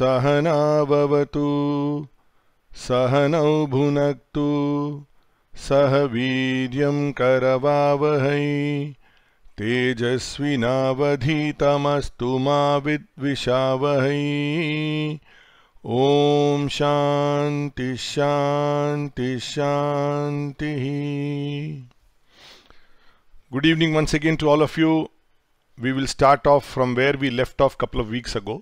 सहनावतु सहनौ भुनक्तु सह वीर्यं करवावहै तेजस्विनावधीतमस्तु मा विद्विषावहै ॐ शांति शांति शान्तिः good evening one second to all of you we will start off from where we left off couple of weeks ago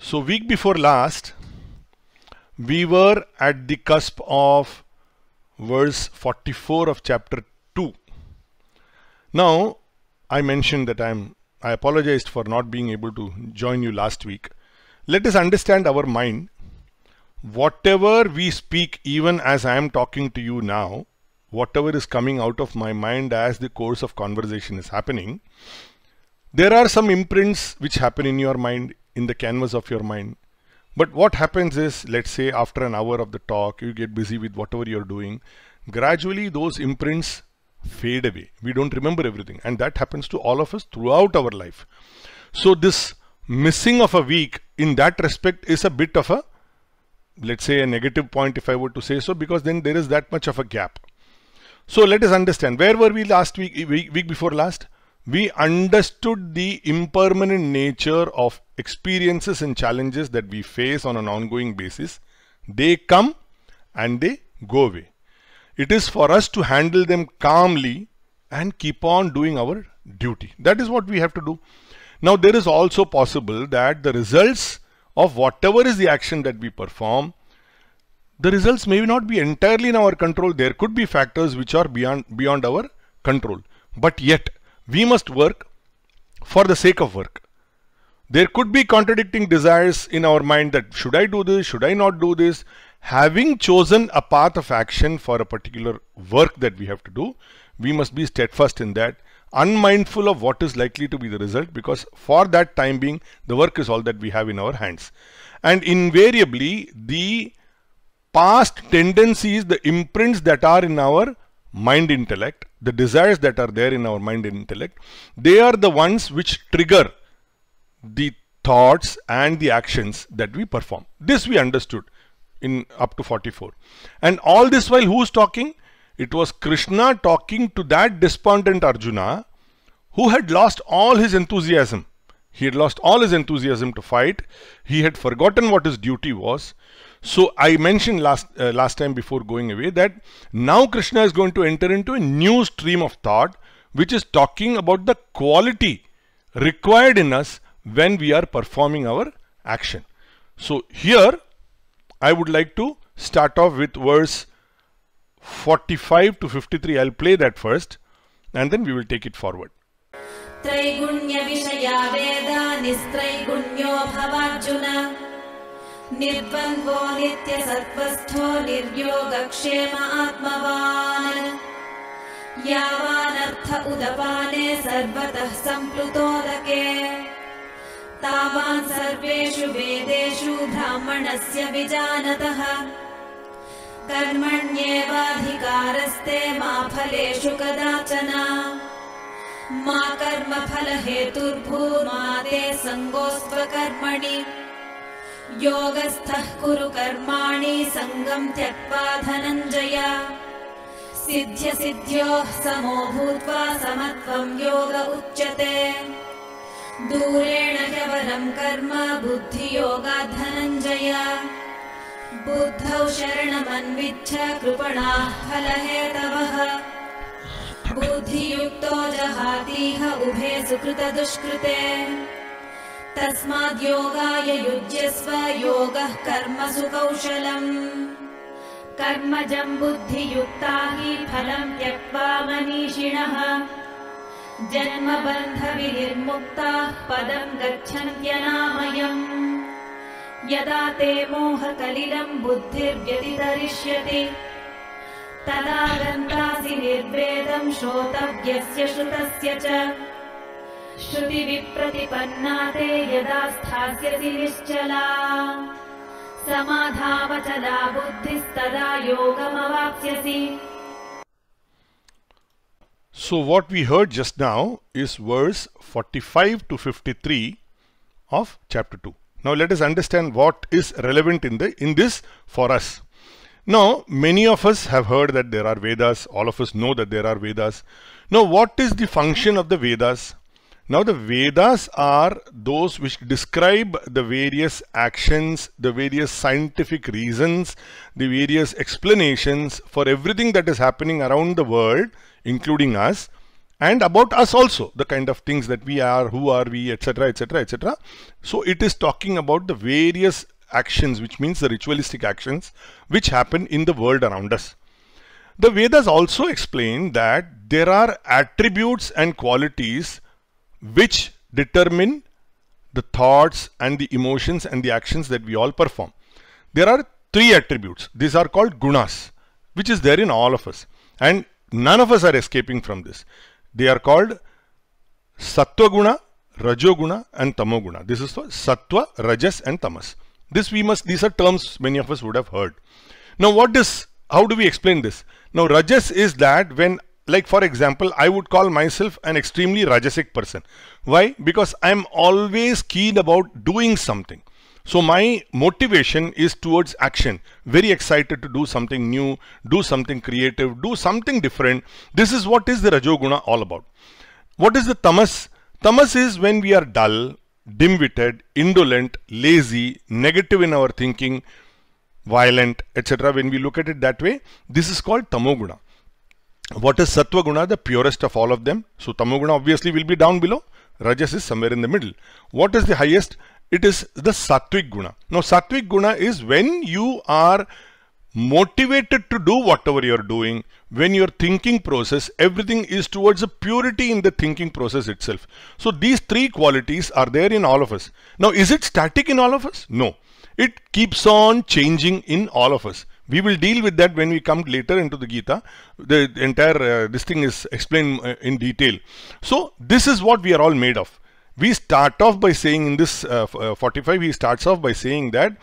So week before last, we were at the cusp of verse 44 of chapter 2. Now, I mentioned that I'm, I apologized for not being able to join you last week. Let us understand our mind. Whatever we speak, even as I am talking to you now, whatever is coming out of my mind as the course of conversation is happening, there are some imprints which happen in your mind in the canvas of your mind. But what happens is, let's say after an hour of the talk, you get busy with whatever you're doing. Gradually, those imprints fade away. We don't remember everything. And that happens to all of us throughout our life. So this missing of a week in that respect is a bit of a, let's say a negative point if I were to say so, because then there is that much of a gap. So let us understand. Where were we last week, week, week before last? we understood the impermanent nature of experiences and challenges that we face on an ongoing basis. They come and they go away. It is for us to handle them calmly and keep on doing our duty. That is what we have to do. Now, there is also possible that the results of whatever is the action that we perform, the results may not be entirely in our control. There could be factors which are beyond, beyond our control. But yet, we must work for the sake of work. There could be contradicting desires in our mind that should I do this, should I not do this. Having chosen a path of action for a particular work that we have to do, we must be steadfast in that, unmindful of what is likely to be the result because for that time being, the work is all that we have in our hands. And invariably, the past tendencies, the imprints that are in our mind intellect the desires that are there in our mind and intellect, they are the ones which trigger the thoughts and the actions that we perform. This we understood in up to 44. And all this while who is talking? It was Krishna talking to that despondent Arjuna who had lost all his enthusiasm. He had lost all his enthusiasm to fight. He had forgotten what his duty was. So I mentioned last, uh, last time before going away that now Krishna is going to enter into a new stream of thought which is talking about the quality required in us when we are performing our action. So here I would like to start off with verse 45 to 53. I'll play that first and then we will take it forward. Vishaya Veda निस्त्रैगुण्यो भवार्जुन निर्बन्धो निर्योगक्षेम आत्मवान् यावानर्थ उदपाने सर्वतः सम्प्लुतोदके तावान् सर्वेषु वेदेषु ब्राह्मणस्य विजानतः कर्मण्येवाधिकारस्ते मा फलेषु कदाचन मा ते सङ्गोस्त्वकर्मणि योगस्थः कुरु कर्माणि सङ्गम् त्यक्त्वा धनञ्जय सिद्ध्यसिद्ध्योः समो भूत्वा समत्वम् योग उच्यते दूरेण ह्यवरम् कर्म धनञ्जय बुद्धौ शरणमन्विच्छ कृपणाः फलहेतवः बुद्धियुक्तो जहातीह उभे सुकृतदुष्कृते तस्माद्योगाय युज्यस्व योगः कर्मसु कौशलम् कर्मजम् बुद्धियुक्ता हि फलम् त्यक्त्वा मनीषिणः जन्मबन्धविनिर्मुक्ताः पदं गच्छन्त्यनामयम् यदा ते मोहकलिलं बुद्धिर्व्यतितरिष्यति तदा गन्तासि निर्वेदं श्रोतव्यस्य श्रुतस्य च ते यदा स्थास्यसि निश्चला समाधावचला बुद्धिस्तदा योगमवाप्स्यसि So what we heard just now is verse 45 to 53 of chapter 2. Now let us understand what is relevant in the in this for us. Now many of us have heard that there are Vedas, all of us know that there are Vedas. Now what is the function of the Vedas? Now the Vedas are those which describe the various actions, the various scientific reasons, the various explanations for everything that is happening around the world, including us, and about us also, the kind of things that we are, who are we, etc, etc, etc. So it is talking about the various actions, which means the ritualistic actions, which happen in the world around us. The Vedas also explain that there are attributes and qualities which determine the thoughts and the emotions and the actions that we all perform. There are three attributes. These are called gunas, which is there in all of us. And none of us are escaping from this. They are called sattva guna, rajo guna and tamo guna. This is sattva, rajas and tamas. This we must, these are terms many of us would have heard. Now what does, how do we explain this? Now rajas is that when like for example, I would call myself an extremely Rajasic person. Why? Because I'm always keen about doing something. So my motivation is towards action. Very excited to do something new, do something creative, do something different. This is what is the Rajoguna all about. What is the Tamas? Tamas is when we are dull, dim-witted, indolent, lazy, negative in our thinking, violent, etc. When we look at it that way, this is called Tamoguna what is sattva guna the purest of all of them so tamoguna obviously will be down below rajas is somewhere in the middle what is the highest it is the sattvic guna now sattvic guna is when you are motivated to do whatever you are doing when your thinking process everything is towards a purity in the thinking process itself so these three qualities are there in all of us now is it static in all of us no it keeps on changing in all of us we will deal with that when we come later into the Gita. The, the entire uh, this thing is explained uh, in detail. So this is what we are all made of. We start off by saying in this uh, uh, 45, he starts off by saying that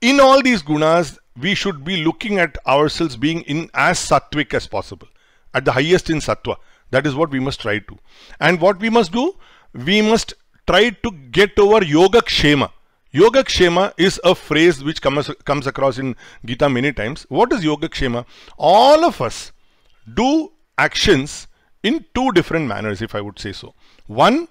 in all these gunas, we should be looking at ourselves being in as sattvic as possible, at the highest in sattva. That is what we must try to. And what we must do, we must try to get over yoga kshema. Yogakshema is a phrase which comes, comes across in Gita many times. What is Yogakshema? All of us do actions in two different manners, if I would say so. One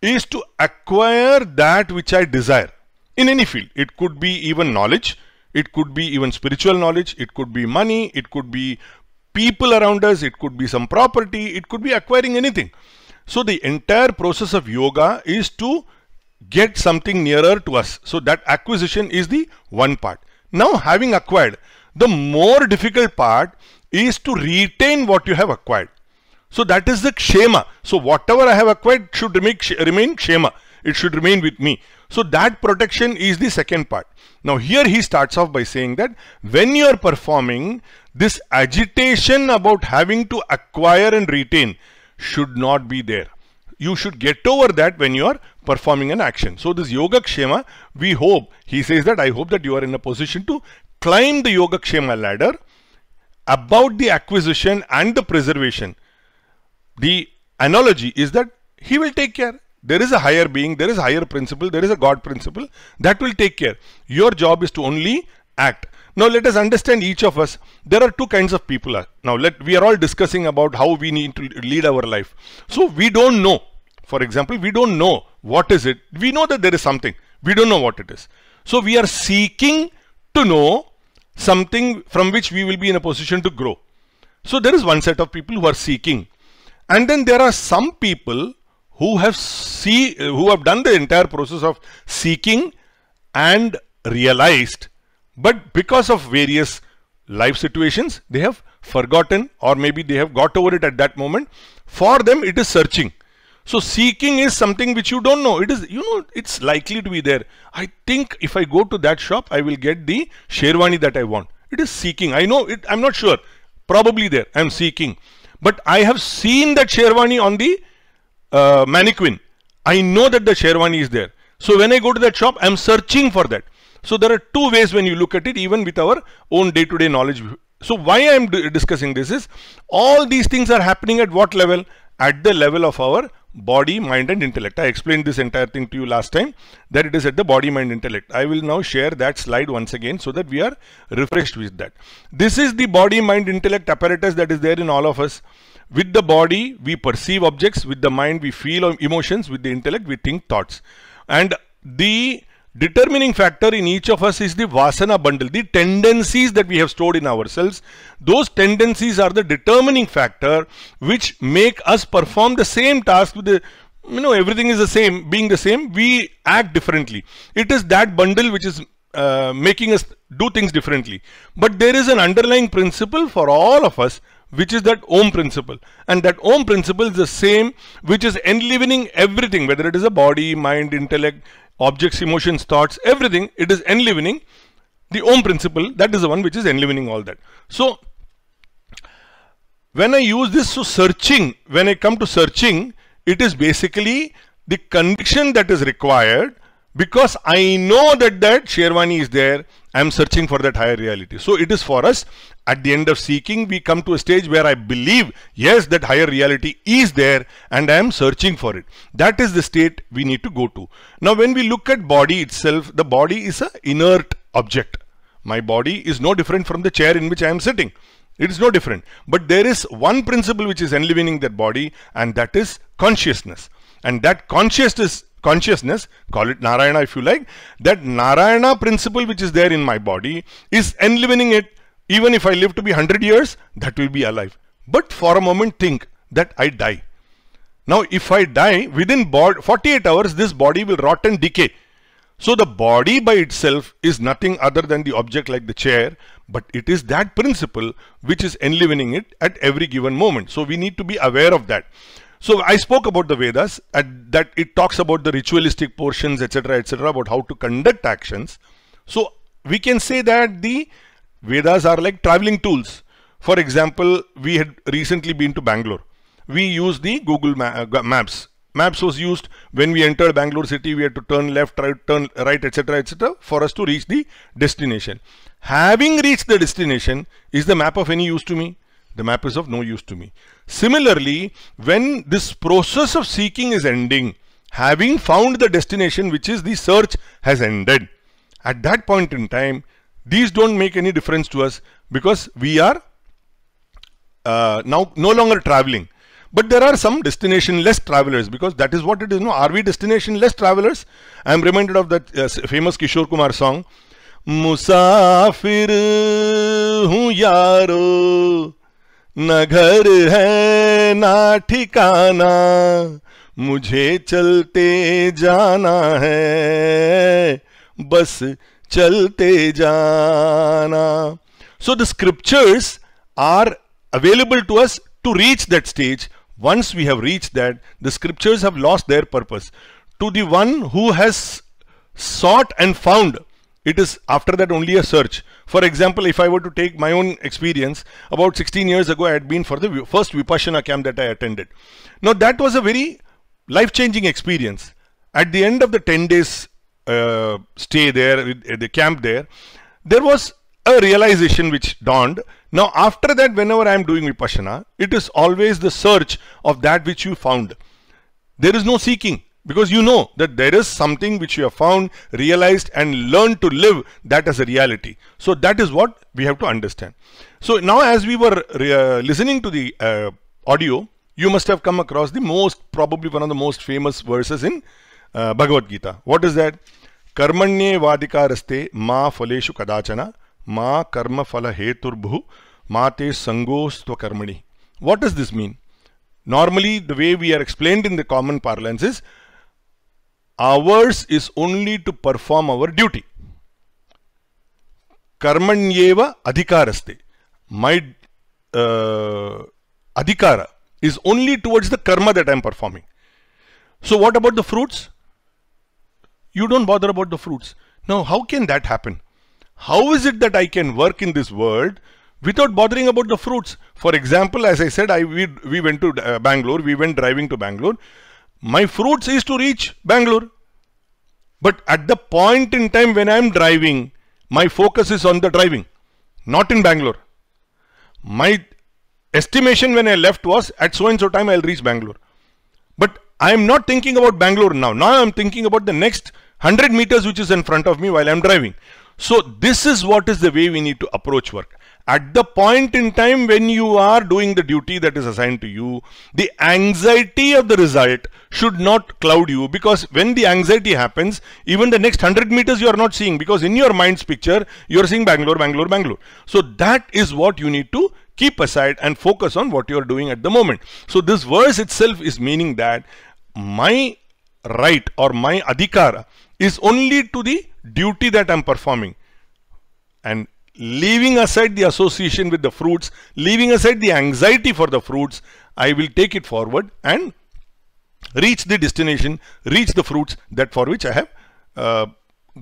is to acquire that which I desire in any field. It could be even knowledge, it could be even spiritual knowledge, it could be money, it could be people around us, it could be some property, it could be acquiring anything. So the entire process of yoga is to get something nearer to us. So that acquisition is the one part. Now having acquired, the more difficult part is to retain what you have acquired. So that is the schema. So whatever I have acquired should remain, remain It should remain with me. So that protection is the second part. Now here he starts off by saying that when you are performing, this agitation about having to acquire and retain should not be there you should get over that when you are performing an action. So this yoga kshema, we hope, he says that I hope that you are in a position to climb the yoga kshema ladder about the acquisition and the preservation. The analogy is that he will take care. There is a higher being, there is a higher principle, there is a God principle that will take care. Your job is to only act. Now let us understand each of us. There are two kinds of people. Now let we are all discussing about how we need to lead our life. So we don't know for example, we don't know what is it. We know that there is something. We don't know what it is. So we are seeking to know something from which we will be in a position to grow. So there is one set of people who are seeking. And then there are some people who have see who have done the entire process of seeking and realized but because of various life situations they have forgotten or maybe they have got over it at that moment for them it is searching so seeking is something which you don't know. It is, you know, it's likely to be there. I think if I go to that shop, I will get the Sherwani that I want. It is seeking. I know it. I'm not sure. Probably there. I'm seeking. But I have seen that Sherwani on the uh, mannequin. I know that the Sherwani is there. So when I go to that shop, I'm searching for that. So there are two ways when you look at it, even with our own day-to-day -day knowledge. So why I'm discussing this is all these things are happening at what level? At the level of our body, mind and intellect. I explained this entire thing to you last time that it is at the body, mind, intellect. I will now share that slide once again so that we are refreshed with that. This is the body, mind, intellect apparatus that is there in all of us. With the body, we perceive objects. With the mind, we feel emotions. With the intellect, we think thoughts. And the Determining factor in each of us is the Vasana bundle, the tendencies that we have stored in ourselves. Those tendencies are the determining factor which make us perform the same task with the you know everything is the same being the same we act differently it is that bundle which is uh, making us do things differently but there is an underlying principle for all of us which is that ohm principle and that ohm principle is the same which is enlivening everything whether it is a body mind intellect objects, emotions, thoughts, everything, it is enlivening the Ohm principle. That is the one which is enlivening all that. So, when I use this to so searching, when I come to searching, it is basically the conviction that is required because I know that that Sherwani is there, I am searching for that higher reality. So it is for us at the end of seeking, we come to a stage where I believe, yes, that higher reality is there and I am searching for it. That is the state we need to go to. Now, when we look at body itself, the body is an inert object. My body is no different from the chair in which I am sitting. It is no different. But there is one principle which is enlivening that body and that is consciousness. And that consciousness consciousness, call it Narayana if you like, that Narayana principle which is there in my body is enlivening it. Even if I live to be 100 years, that will be alive. But for a moment think that I die. Now if I die, within 48 hours this body will rot and decay. So the body by itself is nothing other than the object like the chair, but it is that principle which is enlivening it at every given moment. So we need to be aware of that. So I spoke about the Vedas and that it talks about the ritualistic portions, etc., etc., about how to conduct actions. So we can say that the Vedas are like traveling tools. For example, we had recently been to Bangalore. We used the Google ma uh, Maps. Maps was used when we entered Bangalore city. We had to turn left, right, turn right, etc., etc., for us to reach the destination. Having reached the destination, is the map of any use to me? the map is of no use to me. Similarly, when this process of seeking is ending, having found the destination which is the search has ended, at that point in time, these don't make any difference to us because we are uh, now no longer traveling. But there are some destination-less travelers because that is what it is. No, are we destination-less travelers? I am reminded of that uh, famous Kishore Kumar song. Musafir hu yaro न घर है ना ठिकाना मुझे चलते जाना है बस चलते जाना so the scriptures are available to us to reach that stage once we have reach that the scriptures have lost their purpose to then has sought and found it is after that only a search. For example, if I were to take my own experience, about 16 years ago, I had been for the first Vipassana camp that I attended. Now, that was a very life-changing experience. At the end of the 10 days uh, stay there, at the camp there, there was a realization which dawned. Now, after that, whenever I am doing Vipassana, it is always the search of that which you found. There is no seeking. Because you know that there is something which you have found, realized and learned to live that as a reality. So that is what we have to understand. So now as we were uh, listening to the uh, audio, you must have come across the most, probably one of the most famous verses in uh, Bhagavad Gita. What is that? कर्मण्ये ma मा kadachana कदाचन मा कर्म फल हेतुर्भु मा ते संगोस्त्वकर्मणि What does this mean? Normally, the way we are explained in the common parlance is ours is only to perform our duty. Karmanyeva adhikaraste. My uh, adhikara is only towards the karma that I am performing. So what about the fruits? You don't bother about the fruits. Now how can that happen? How is it that I can work in this world without bothering about the fruits? For example, as I said, I, we, we went to uh, Bangalore, we went driving to Bangalore. My fruits is to reach Bangalore. But at the point in time when I am driving, my focus is on the driving, not in Bangalore. My estimation when I left was at so and so time I'll reach Bangalore. But I am not thinking about Bangalore now. Now I am thinking about the next 100 meters which is in front of me while I am driving. So this is what is the way we need to approach work at the point in time when you are doing the duty that is assigned to you, the anxiety of the result should not cloud you because when the anxiety happens, even the next 100 meters you are not seeing because in your mind's picture, you are seeing Bangalore, Bangalore, Bangalore. So that is what you need to keep aside and focus on what you are doing at the moment. So this verse itself is meaning that my right or my adhikara is only to the duty that I am performing. And leaving aside the association with the fruits, leaving aside the anxiety for the fruits, I will take it forward and reach the destination, reach the fruits that for which I have uh,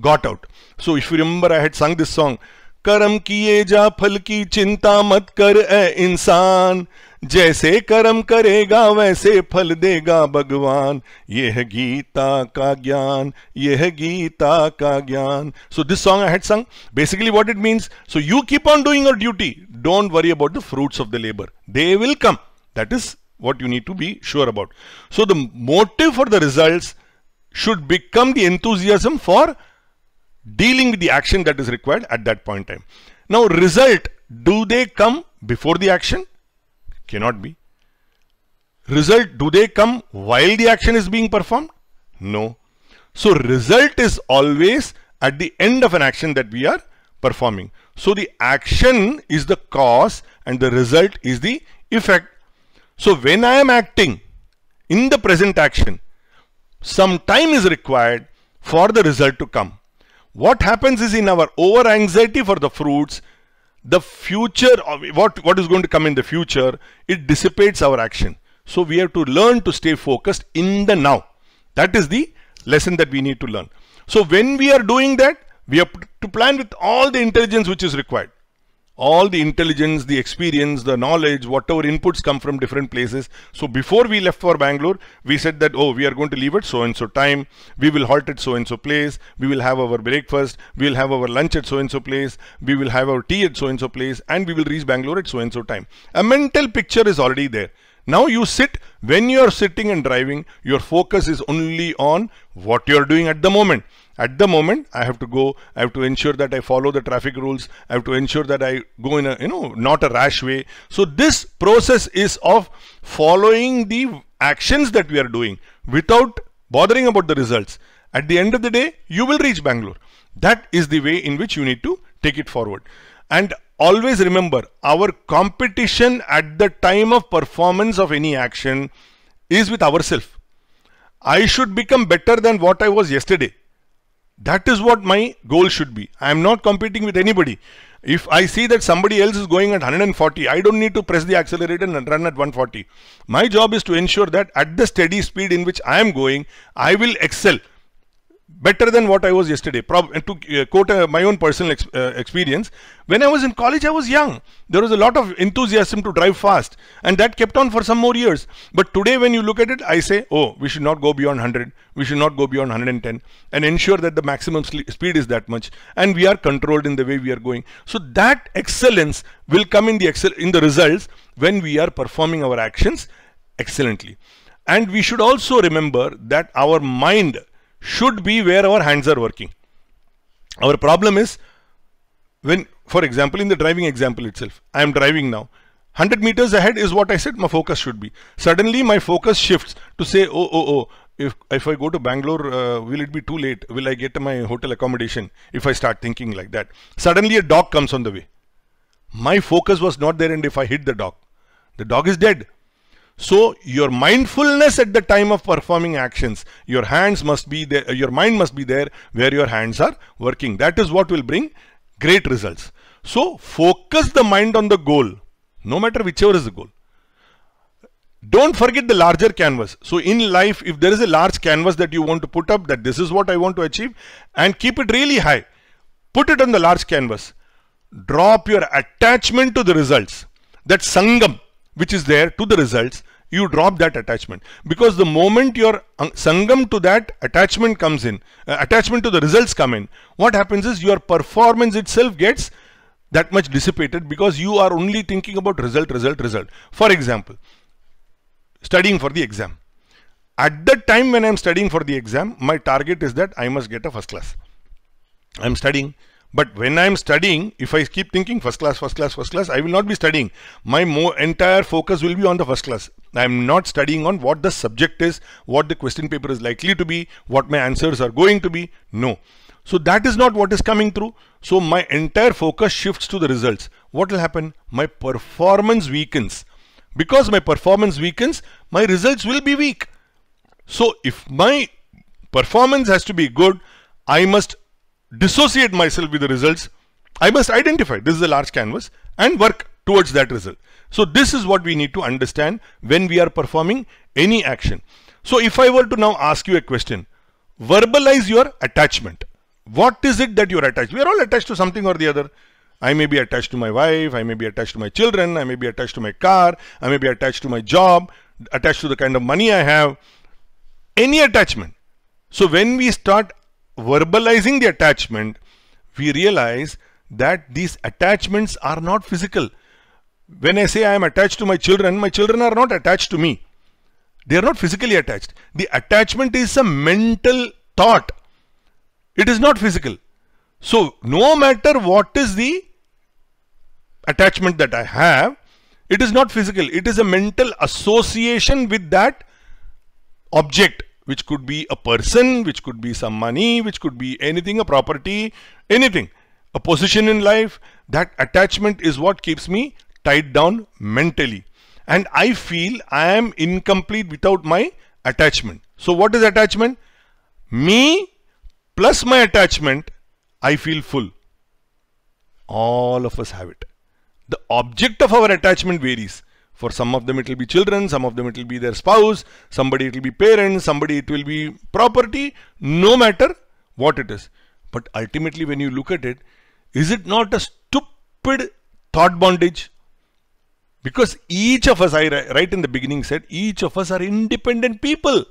got out. So if you remember, I had sung this song, Karam kiye ja phal ki chinta mat kar insan, जैसे कर्म करेगा वैसे फल देगा भगवान यह गीता का ज्ञान यह गीता का ज्ञान so this song I had sung basically what it means so you keep on doing your duty don't worry about the fruits of the labour they will come that is what you need to be sure about so the motive for the result should become the anthem for dealing the action that is required at that point time now result do they come before the action Cannot be. Result, do they come while the action is being performed? No. So result is always at the end of an action that we are performing. So the action is the cause and the result is the effect. So when I am acting in the present action, some time is required for the result to come. What happens is in our over anxiety for the fruits, the future what what is going to come in the future it dissipates our action so we have to learn to stay focused in the now that is the lesson that we need to learn so when we are doing that we have to plan with all the intelligence which is required all the intelligence, the experience, the knowledge, whatever inputs come from different places. So before we left for Bangalore, we said that, oh, we are going to leave at so-and-so time. We will halt at so-and-so place. We will have our breakfast. We will have our lunch at so-and-so place. We will have our tea at so-and-so place. And we will reach Bangalore at so-and-so time. A mental picture is already there. Now you sit, when you are sitting and driving, your focus is only on what you are doing at the moment. At the moment, I have to go, I have to ensure that I follow the traffic rules. I have to ensure that I go in a, you know, not a rash way. So this process is of following the actions that we are doing without bothering about the results. At the end of the day, you will reach Bangalore. That is the way in which you need to take it forward. And always remember, our competition at the time of performance of any action is with ourselves. I should become better than what I was yesterday. That is what my goal should be. I am not competing with anybody. If I see that somebody else is going at 140, I don't need to press the accelerator and run at 140. My job is to ensure that at the steady speed in which I am going, I will excel better than what I was yesterday. Prob and uh, to uh, quote uh, my own personal ex uh, experience, when I was in college, I was young. There was a lot of enthusiasm to drive fast, and that kept on for some more years. But today, when you look at it, I say, oh, we should not go beyond 100. We should not go beyond 110, and ensure that the maximum speed is that much, and we are controlled in the way we are going. So that excellence will come in the excel in the results when we are performing our actions excellently. And we should also remember that our mind should be where our hands are working. Our problem is when, for example, in the driving example itself, I am driving now. 100 meters ahead is what I said my focus should be. Suddenly my focus shifts to say, oh, oh, oh, if, if I go to Bangalore, uh, will it be too late? Will I get my hotel accommodation if I start thinking like that? Suddenly a dog comes on the way. My focus was not there and if I hit the dog, the dog is dead. So your mindfulness at the time of performing actions, your hands must be there, your mind must be there where your hands are working. That is what will bring great results. So focus the mind on the goal, no matter whichever is the goal. Don't forget the larger canvas. So in life, if there is a large canvas that you want to put up, that this is what I want to achieve and keep it really high. Put it on the large canvas. Drop your attachment to the results. That sangam which is there to the results you drop that attachment because the moment your sangam to that attachment comes in uh, attachment to the results come in what happens is your performance itself gets that much dissipated because you are only thinking about result result result for example studying for the exam at the time when i'm studying for the exam my target is that i must get a first class i'm studying but when I am studying, if I keep thinking first class, first class, first class, I will not be studying. My entire focus will be on the first class. I am not studying on what the subject is, what the question paper is likely to be, what my answers are going to be. No. So that is not what is coming through. So my entire focus shifts to the results. What will happen? My performance weakens. Because my performance weakens, my results will be weak. So if my performance has to be good, I must dissociate myself with the results, I must identify this is a large canvas and work towards that result. So this is what we need to understand when we are performing any action. So if I were to now ask you a question, verbalize your attachment. What is it that you're attached? We are all attached to something or the other. I may be attached to my wife, I may be attached to my children, I may be attached to my car, I may be attached to my job, attached to the kind of money I have, any attachment. So when we start verbalizing the attachment, we realize that these attachments are not physical. When I say I am attached to my children, my children are not attached to me. They are not physically attached. The attachment is a mental thought. It is not physical. So, no matter what is the attachment that I have, it is not physical. It is a mental association with that object which could be a person, which could be some money, which could be anything, a property, anything, a position in life, that attachment is what keeps me tied down mentally. And I feel I am incomplete without my attachment. So what is attachment? Me plus my attachment, I feel full. All of us have it. The object of our attachment varies. For some of them it will be children, some of them it will be their spouse, somebody it will be parents, somebody it will be property, no matter what it is. But ultimately when you look at it, is it not a stupid thought bondage? Because each of us, I right in the beginning said, each of us are independent people.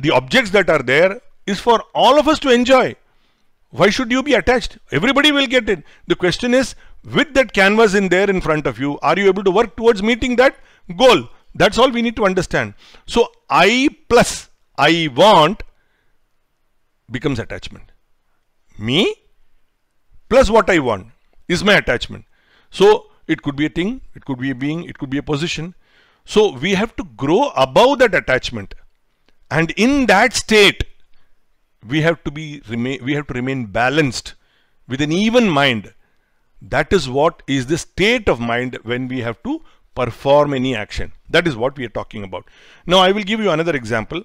The objects that are there is for all of us to enjoy. Why should you be attached? Everybody will get it. The question is, with that canvas in there in front of you, are you able to work towards meeting that goal? That's all we need to understand. So I plus I want becomes attachment. Me plus what I want is my attachment. So it could be a thing, it could be a being, it could be a position. So we have to grow above that attachment. And in that state, we have to be remain, we have to remain balanced with an even mind that is what is the state of mind when we have to perform any action. That is what we are talking about. Now I will give you another example.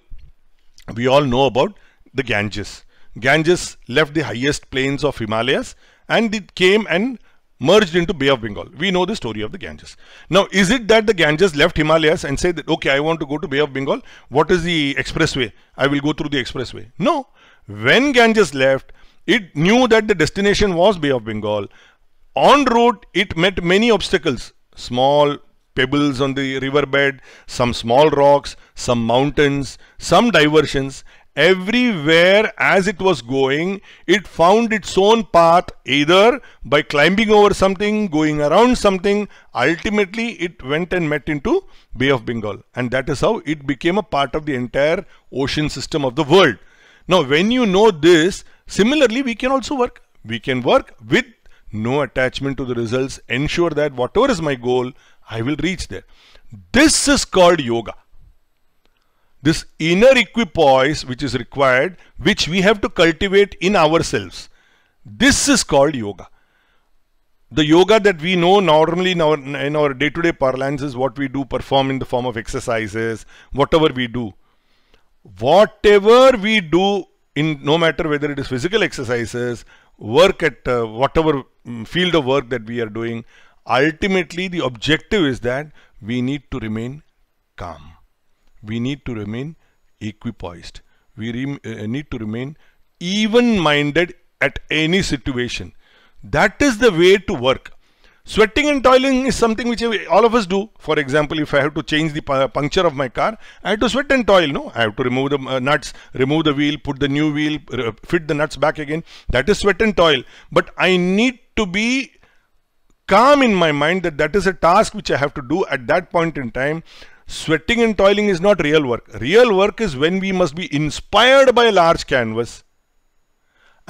We all know about the Ganges. Ganges left the highest plains of Himalayas and it came and merged into Bay of Bengal. We know the story of the Ganges. Now, is it that the Ganges left Himalayas and said that, okay, I want to go to Bay of Bengal. What is the expressway? I will go through the expressway. No. When Ganges left, it knew that the destination was Bay of Bengal on route, it met many obstacles, small pebbles on the riverbed, some small rocks, some mountains, some diversions. Everywhere as it was going, it found its own path either by climbing over something, going around something. Ultimately, it went and met into Bay of Bengal. And that is how it became a part of the entire ocean system of the world. Now, when you know this, similarly, we can also work. We can work with no attachment to the results, ensure that whatever is my goal, I will reach there. This is called yoga. This inner equipoise which is required, which we have to cultivate in ourselves. This is called yoga. The yoga that we know normally in our in our day-to-day -day parlance is what we do perform in the form of exercises, whatever we do. Whatever we do in no matter whether it is physical exercises, work at uh, whatever mm, field of work that we are doing, ultimately the objective is that we need to remain calm. We need to remain equipoised. We uh, uh, need to remain even minded at any situation. That is the way to work. Sweating and toiling is something which all of us do. For example, if I have to change the puncture of my car, I have to sweat and toil. No, I have to remove the uh, nuts, remove the wheel, put the new wheel, fit the nuts back again. That is sweat and toil. But I need to be calm in my mind that that is a task which I have to do at that point in time. Sweating and toiling is not real work. Real work is when we must be inspired by a large canvas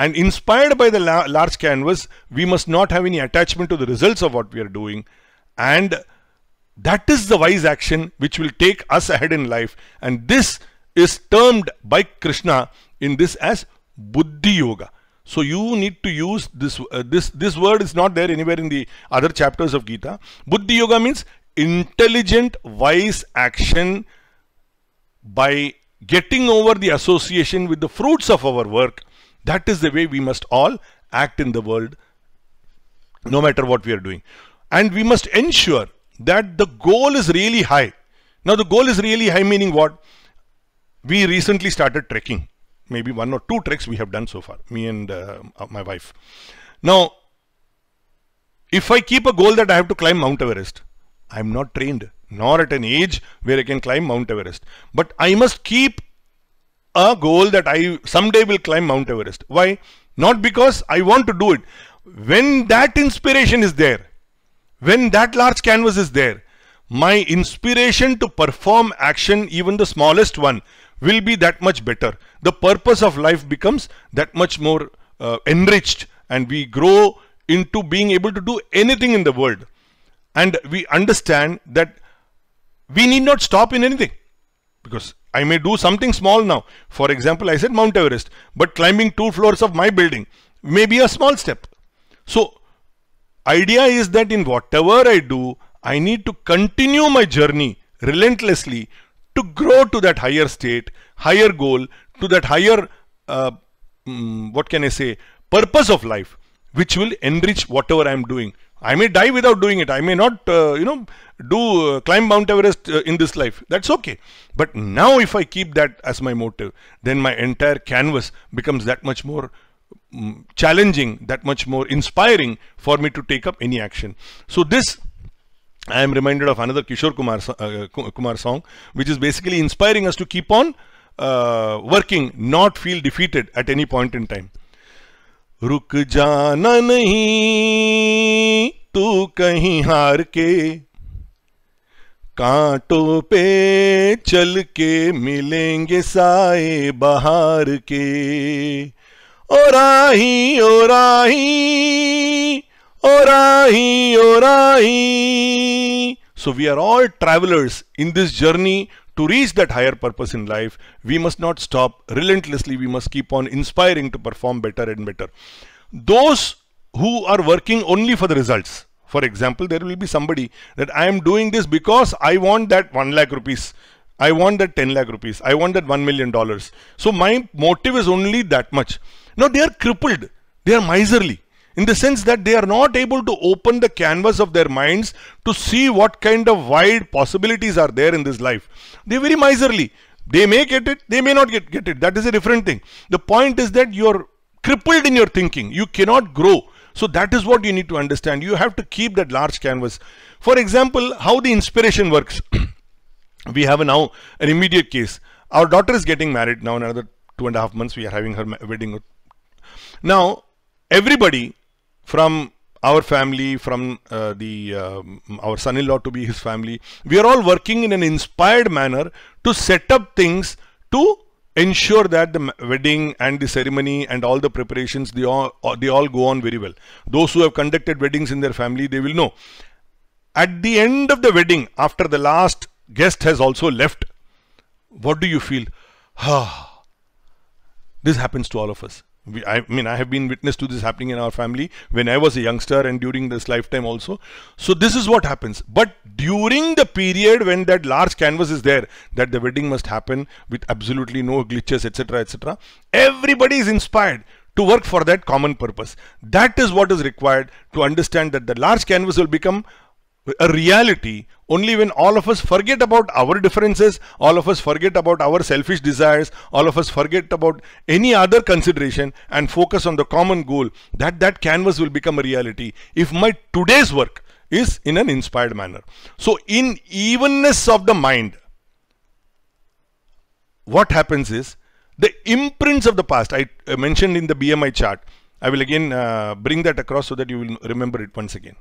and inspired by the la large canvas, we must not have any attachment to the results of what we are doing. And that is the wise action which will take us ahead in life. And this is termed by Krishna in this as Buddhi Yoga. So you need to use this, uh, this, this word is not there anywhere in the other chapters of Gita. Buddhi Yoga means intelligent, wise action by getting over the association with the fruits of our work that is the way we must all act in the world, no matter what we are doing. And we must ensure that the goal is really high. Now, the goal is really high, meaning what? We recently started trekking. Maybe one or two treks we have done so far, me and uh, uh my wife. Now, if I keep a goal that I have to climb Mount Everest, I am not trained, nor at an age where I can climb Mount Everest. But I must keep a goal that I someday will climb Mount Everest. Why? Not because I want to do it. When that inspiration is there, when that large canvas is there, my inspiration to perform action, even the smallest one, will be that much better. The purpose of life becomes that much more uh, enriched and we grow into being able to do anything in the world. And we understand that we need not stop in anything because I may do something small now. For example, I said Mount Everest, but climbing two floors of my building may be a small step. So, idea is that in whatever I do, I need to continue my journey relentlessly to grow to that higher state, higher goal, to that higher, uh, mm, what can I say, purpose of life, which will enrich whatever I am doing I may die without doing it. I may not, uh, you know, do uh, climb Mount Everest uh, in this life. That's okay. But now if I keep that as my motive, then my entire canvas becomes that much more um, challenging, that much more inspiring for me to take up any action. So this I am reminded of another Kishore Kumar, uh, Kumar song, which is basically inspiring us to keep on uh, working, not feel defeated at any point in time. रुक जाना नहीं तू कहीं हार के कांटों पे चल के मिलेंगे साए बहार के ओ राही ओ राही ओ राही ओ राही so we are all travellers in this journey to reach that higher purpose in life, we must not stop relentlessly. We must keep on inspiring to perform better and better. Those who are working only for the results. For example, there will be somebody that I am doing this because I want that 1 lakh rupees. I want that 10 lakh rupees. I want that 1 million dollars. So my motive is only that much. Now they are crippled. They are miserly in the sense that they are not able to open the canvas of their minds to see what kind of wide possibilities are there in this life. They are very miserly. They may get it, they may not get, get it. That is a different thing. The point is that you are crippled in your thinking. You cannot grow. So that is what you need to understand. You have to keep that large canvas. For example, how the inspiration works. we have now an immediate case. Our daughter is getting married now in another two and a half months. We are having her wedding. Now, everybody from our family, from uh, the um, our son-in-law to be his family. We are all working in an inspired manner to set up things to ensure that the wedding and the ceremony and all the preparations they all uh, they all go on very well. Those who have conducted weddings in their family, they will know. At the end of the wedding, after the last guest has also left, what do you feel? Ha! this happens to all of us. I mean, I have been witness to this happening in our family when I was a youngster and during this lifetime also. So this is what happens. But during the period when that large canvas is there, that the wedding must happen with absolutely no glitches, etc., etc. Everybody is inspired to work for that common purpose. That is what is required to understand that the large canvas will become a reality only when all of us forget about our differences, all of us forget about our selfish desires, all of us forget about any other consideration and focus on the common goal that that canvas will become a reality if my today's work is in an inspired manner. So in evenness of the mind, what happens is the imprints of the past I uh, mentioned in the BMI chart. I will again uh, bring that across so that you will remember it once again.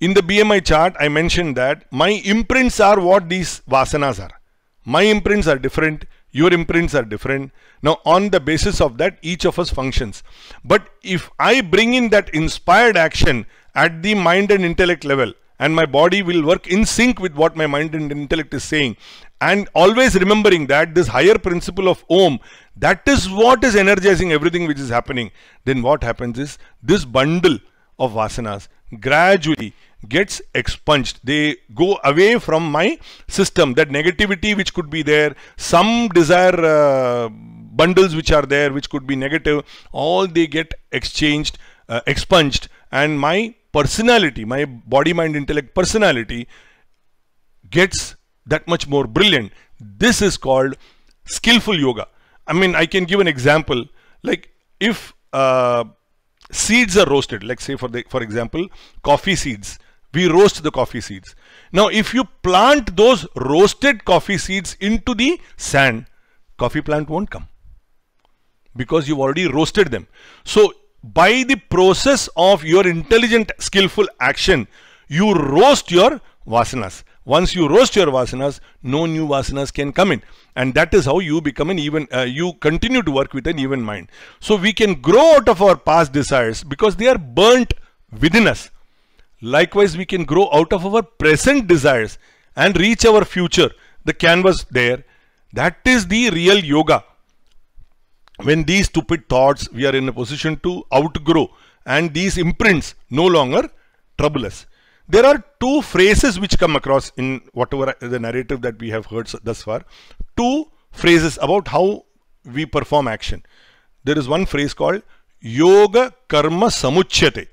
in the BMI chart, I mentioned that my imprints are what these vasanas are. My imprints are different. Your imprints are different. Now, on the basis of that, each of us functions. But if I bring in that inspired action at the mind and intellect level, and my body will work in sync with what my mind and intellect is saying, and always remembering that this higher principle of Om, that is what is energizing everything which is happening, then what happens is this bundle of vasanas gradually gets expunged. They go away from my system. That negativity which could be there, some desire uh, bundles which are there, which could be negative, all they get exchanged, uh, expunged. And my personality, my body, mind, intellect personality gets that much more brilliant. This is called skillful yoga. I mean, I can give an example. Like if uh, seeds are roasted, like say for the, for example, coffee seeds we roast the coffee seeds. Now, if you plant those roasted coffee seeds into the sand, coffee plant won't come because you've already roasted them. So, by the process of your intelligent, skillful action, you roast your vasanas. Once you roast your vasanas, no new vasanas can come in. And that is how you become an even, uh, you continue to work with an even mind. So we can grow out of our past desires because they are burnt within us. Likewise, we can grow out of our present desires and reach our future, the canvas there. That is the real yoga. When these stupid thoughts, we are in a position to outgrow and these imprints no longer trouble us. There are two phrases which come across in whatever the narrative that we have heard thus far. Two phrases about how we perform action. There is one phrase called Yoga Karma Samuchyate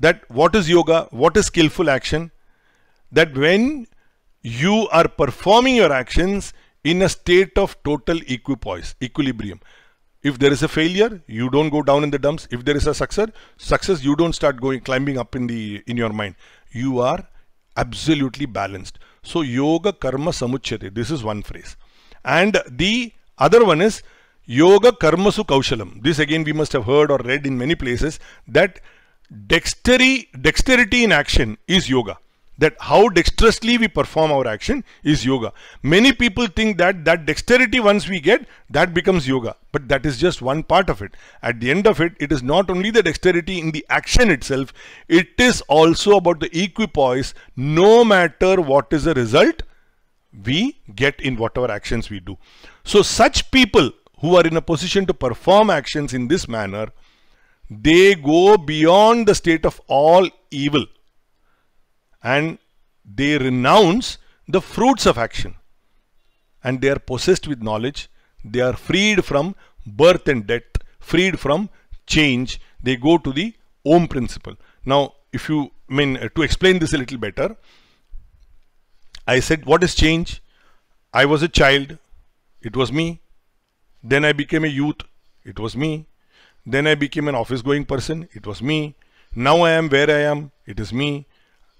that what is yoga, what is skillful action, that when you are performing your actions in a state of total equipoise, equilibrium. If there is a failure, you don't go down in the dumps. If there is a success, success, you don't start going climbing up in the in your mind. You are absolutely balanced. So yoga karma samuchyate. This is one phrase. And the other one is yoga karma kaushalam. This again we must have heard or read in many places that dexterity, dexterity in action is yoga. That how dexterously we perform our action is yoga. Many people think that that dexterity once we get, that becomes yoga. But that is just one part of it. At the end of it, it is not only the dexterity in the action itself. It is also about the equipoise. No matter what is the result, we get in whatever actions we do. So such people who are in a position to perform actions in this manner they go beyond the state of all evil and they renounce the fruits of action and they are possessed with knowledge they are freed from birth and death freed from change they go to the ohm principle now if you I mean uh, to explain this a little better I said what is change I was a child it was me then I became a youth it was me then I became an office going person. It was me. Now I am where I am. It is me.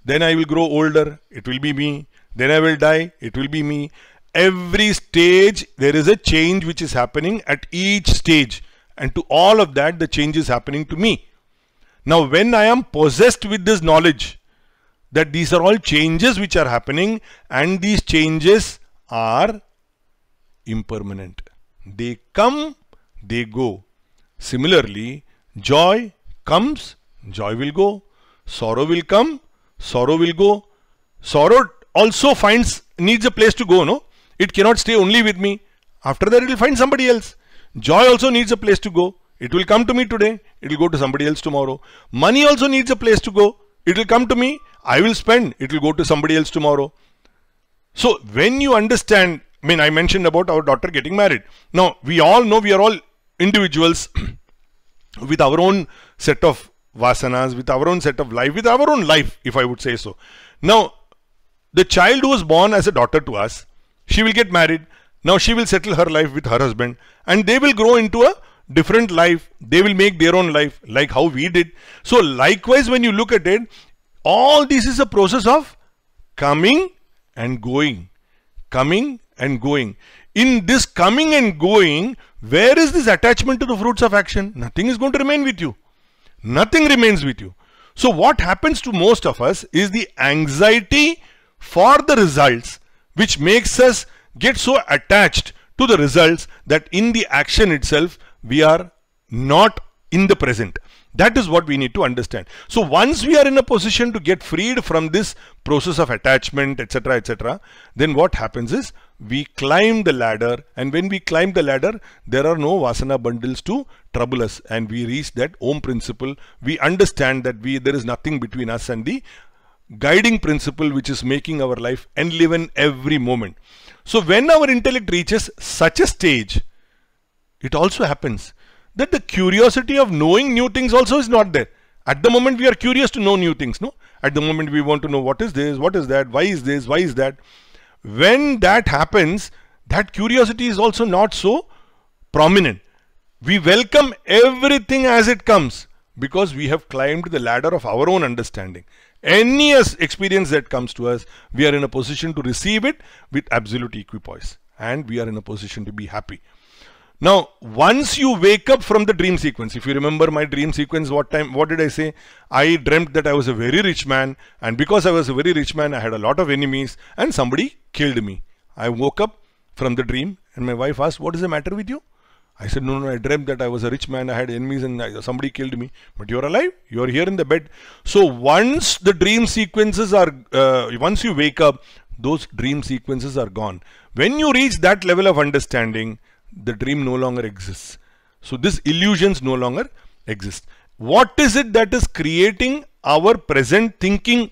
Then I will grow older. It will be me. Then I will die. It will be me. Every stage, there is a change which is happening at each stage. And to all of that, the change is happening to me. Now, when I am possessed with this knowledge that these are all changes which are happening and these changes are impermanent. They come, they go. Similarly, joy comes, joy will go. Sorrow will come, sorrow will go. Sorrow also finds, needs a place to go, no? It cannot stay only with me. After that, it will find somebody else. Joy also needs a place to go. It will come to me today. It will go to somebody else tomorrow. Money also needs a place to go. It will come to me. I will spend. It will go to somebody else tomorrow. So when you understand, I mean, I mentioned about our daughter getting married. Now, we all know we are all individuals with our own set of vasanas, with our own set of life, with our own life, if I would say so. Now, the child who was born as a daughter to us, she will get married. Now she will settle her life with her husband and they will grow into a different life. They will make their own life like how we did. So likewise, when you look at it, all this is a process of coming and going, coming and going in this coming and going, where is this attachment to the fruits of action? Nothing is going to remain with you. Nothing remains with you. So what happens to most of us is the anxiety for the results which makes us get so attached to the results that in the action itself we are not in the present. That is what we need to understand. So once we are in a position to get freed from this process of attachment, etc., etc., then what happens is we climb the ladder and when we climb the ladder, there are no vasana bundles to trouble us and we reach that Om principle. We understand that we there is nothing between us and the guiding principle which is making our life enliven every moment. So when our intellect reaches such a stage, it also happens that the curiosity of knowing new things also is not there. At the moment, we are curious to know new things, no? At the moment, we want to know what is this, what is that, why is this, why is that. When that happens, that curiosity is also not so prominent. We welcome everything as it comes because we have climbed the ladder of our own understanding. Any experience that comes to us, we are in a position to receive it with absolute equipoise and we are in a position to be happy. Now, once you wake up from the dream sequence, if you remember my dream sequence, what time, what did I say? I dreamt that I was a very rich man and because I was a very rich man, I had a lot of enemies and somebody killed me. I woke up from the dream and my wife asked, what is the matter with you? I said, no, no, I dreamt that I was a rich man, I had enemies and somebody killed me. But you're alive, you're here in the bed. So once the dream sequences are, uh, once you wake up, those dream sequences are gone. When you reach that level of understanding, the dream no longer exists. So this illusions no longer exist. What is it that is creating our present thinking?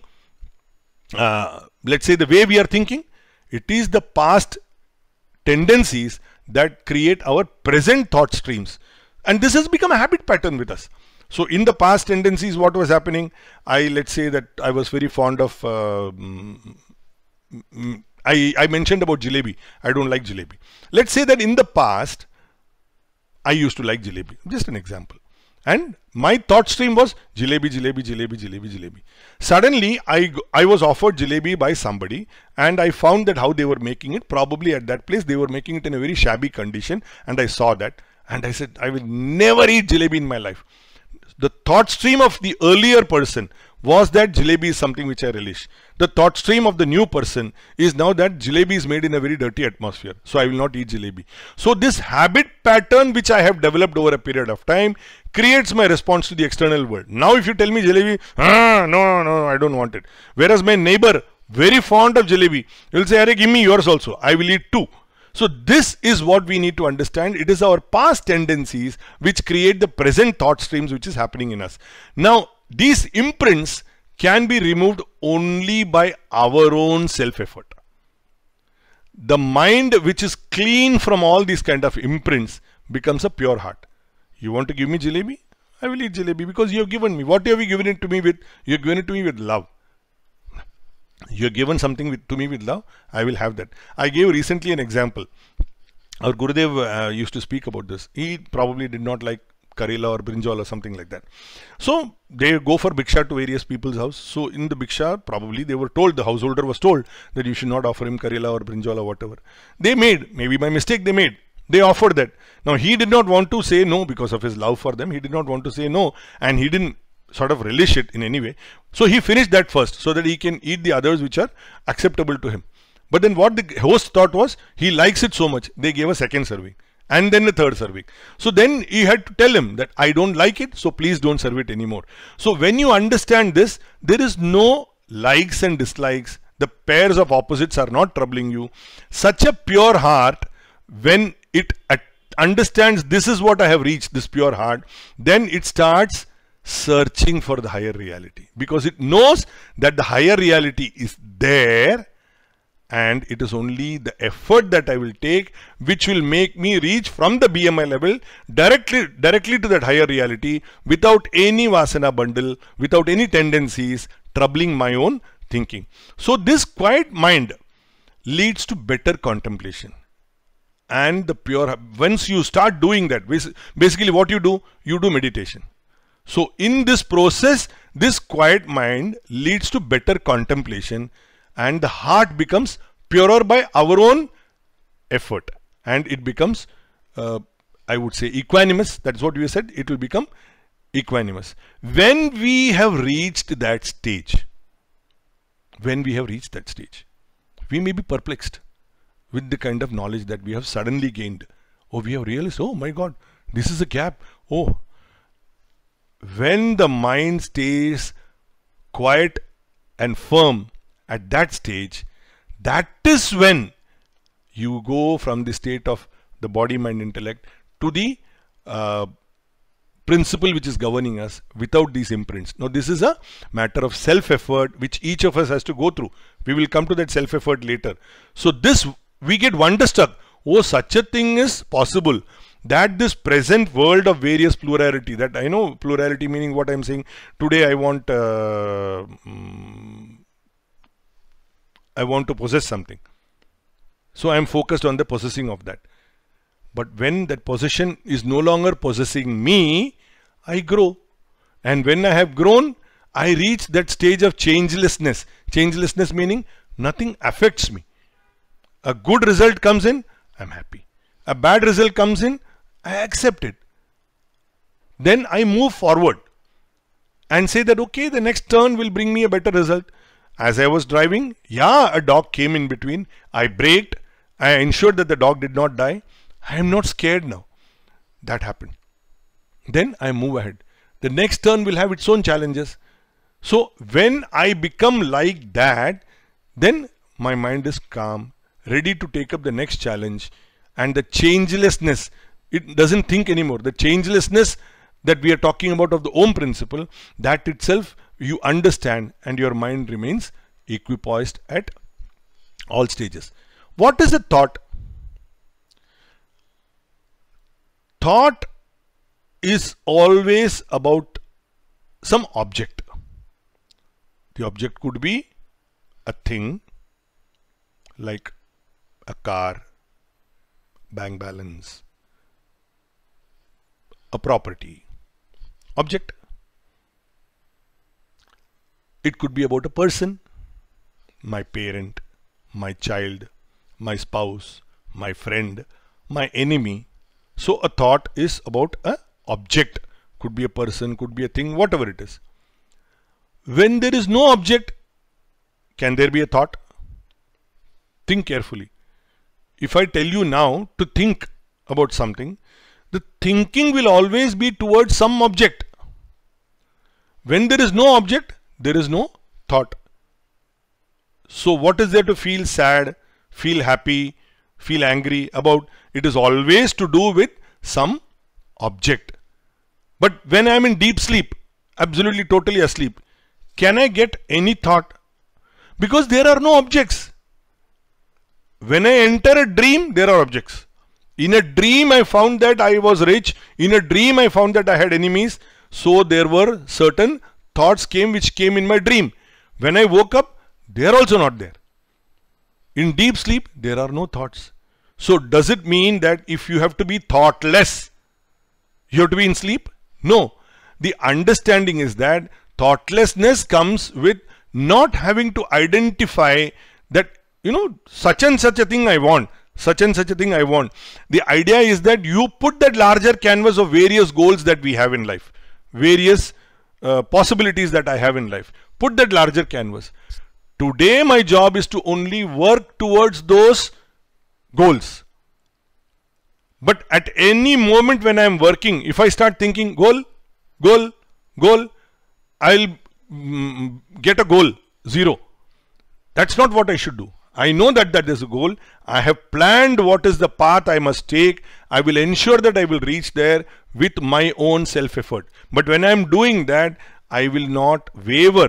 Uh, let's say the way we are thinking. It is the past tendencies that create our present thought streams. And this has become a habit pattern with us. So in the past tendencies, what was happening? I let's say that I was very fond of uh, mm, mm, I, I mentioned about jalebi. I don't like jalebi. Let's say that in the past, I used to like jalebi. Just an example. And my thought stream was jalebi, jalebi, jalebi, jalebi, jalebi. Suddenly, I, I was offered jalebi by somebody and I found that how they were making it. Probably at that place, they were making it in a very shabby condition. And I saw that and I said, I will never eat jalebi in my life. The thought stream of the earlier person was that jalebi is something which I relish. The thought stream of the new person is now that jalebi is made in a very dirty atmosphere. So I will not eat jalebi. So this habit pattern which I have developed over a period of time creates my response to the external world. Now if you tell me jalebi, ah, no, no, no, I don't want it. Whereas my neighbor, very fond of jalebi, will say, Are, give me yours also. I will eat two. So this is what we need to understand. It is our past tendencies which create the present thought streams which is happening in us. Now, these imprints can be removed only by our own self-effort. The mind which is clean from all these kind of imprints becomes a pure heart. You want to give me jalebi? I will eat jalebi because you have given me. What have you given it to me with? You have given it to me with love. You have given something with, to me with love. I will have that. I gave recently an example. Our Gurudev uh, used to speak about this. He probably did not like Karela or Brinjal or something like that. So they go for Bhiksha to various people's house. So in the Bhiksha, probably they were told, the householder was told that you should not offer him Karela or Brinjal or whatever. They made, maybe by mistake they made. They offered that. Now he did not want to say no because of his love for them. He did not want to say no and he didn't sort of relish it in any way. So he finished that first so that he can eat the others which are acceptable to him. But then what the host thought was, he likes it so much, they gave a second serving and then the third serving. So then he had to tell him that I don't like it, so please don't serve it anymore. So when you understand this, there is no likes and dislikes. The pairs of opposites are not troubling you. Such a pure heart, when it understands this is what I have reached, this pure heart, then it starts searching for the higher reality because it knows that the higher reality is there and it is only the effort that I will take which will make me reach from the BMI level directly directly to that higher reality without any Vasana bundle, without any tendencies troubling my own thinking. So this quiet mind leads to better contemplation and the pure once you start doing that basically what you do you do meditation so in this process this quiet mind leads to better contemplation and the heart becomes purer by our own effort and it becomes uh, I would say equanimous that's what we said it will become equanimous when we have reached that stage when we have reached that stage we may be perplexed with the kind of knowledge that we have suddenly gained oh we have realized oh my god this is a gap oh when the mind stays quiet and firm at that stage, that is when you go from the state of the body, mind, intellect to the uh, principle which is governing us without these imprints. Now, this is a matter of self-effort which each of us has to go through. We will come to that self-effort later. So, this we get wonderstruck. Oh, such a thing is possible that this present world of various plurality that I know plurality meaning what I'm saying today I want uh, mm, I want to possess something. So I am focused on the possessing of that. But when that possession is no longer possessing me, I grow. And when I have grown, I reach that stage of changelessness. Changelessness meaning nothing affects me. A good result comes in, I'm happy. A bad result comes in, I accept it. Then I move forward and say that, okay, the next turn will bring me a better result. As I was driving, yeah, a dog came in between. I braked. I ensured that the dog did not die. I am not scared now. That happened. Then I move ahead. The next turn will have its own challenges. So when I become like that, then my mind is calm, ready to take up the next challenge. And the changelessness, it doesn't think anymore. The changelessness that we are talking about of the Om principle, that itself you understand and your mind remains equipoised at all stages. What is a thought? Thought is always about some object. The object could be a thing like a car, bank balance, a property, object. It could be about a person, my parent, my child, my spouse, my friend, my enemy. So a thought is about an object. Could be a person, could be a thing, whatever it is. When there is no object, can there be a thought? Think carefully. If I tell you now to think about something, the thinking will always be towards some object. When there is no object, there is no thought. So what is there to feel sad, feel happy, feel angry about? It is always to do with some object. But when I am in deep sleep, absolutely totally asleep, can I get any thought? Because there are no objects. When I enter a dream, there are objects. In a dream, I found that I was rich. In a dream, I found that I had enemies. So there were certain thoughts came which came in my dream. When I woke up, they are also not there. In deep sleep, there are no thoughts. So does it mean that if you have to be thoughtless, you have to be in sleep? No. The understanding is that thoughtlessness comes with not having to identify that, you know, such and such a thing I want, such and such a thing I want. The idea is that you put that larger canvas of various goals that we have in life, various uh, possibilities that I have in life. Put that larger canvas. Today, my job is to only work towards those goals. But at any moment when I'm working, if I start thinking goal, goal, goal, I'll mm, get a goal, zero. That's not what I should do. I know that that is a goal. I have planned what is the path I must take. I will ensure that I will reach there with my own self effort. But when I am doing that, I will not waver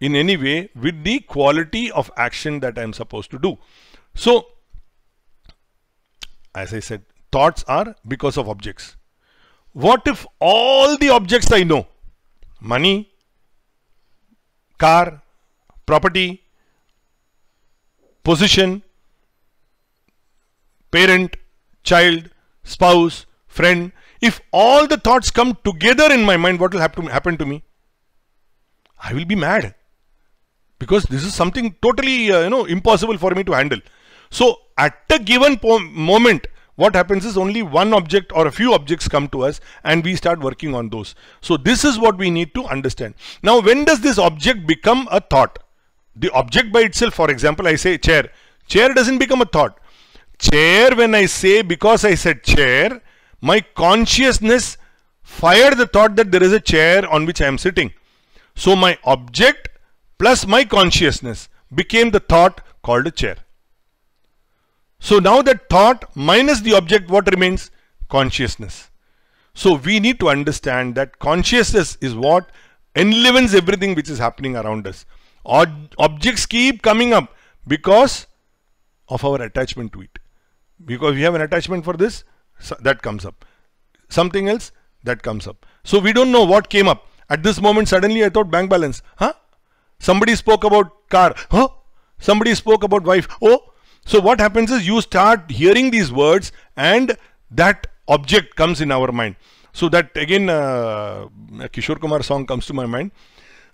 in any way with the quality of action that I am supposed to do. So, as I said, thoughts are because of objects. What if all the objects I know, money, car, property, position, parent, child, spouse, friend. If all the thoughts come together in my mind, what will happen to, happen to me? I will be mad because this is something totally, uh, you know, impossible for me to handle. So at a given moment, what happens is only one object or a few objects come to us and we start working on those. So this is what we need to understand. Now, when does this object become a thought? The object by itself, for example, I say chair. Chair doesn't become a thought. Chair, when I say because I said chair, my consciousness fired the thought that there is a chair on which I am sitting. So my object plus my consciousness became the thought called a chair. So now that thought minus the object, what remains? Consciousness. So we need to understand that consciousness is what enlivens everything which is happening around us objects keep coming up because of our attachment to it. Because we have an attachment for this, so that comes up. Something else, that comes up. So we don't know what came up. At this moment, suddenly I thought bank balance. Huh? Somebody spoke about car. Huh? Somebody spoke about wife. Oh. So what happens is you start hearing these words and that object comes in our mind. So that again, uh, Kishore Kumar song comes to my mind.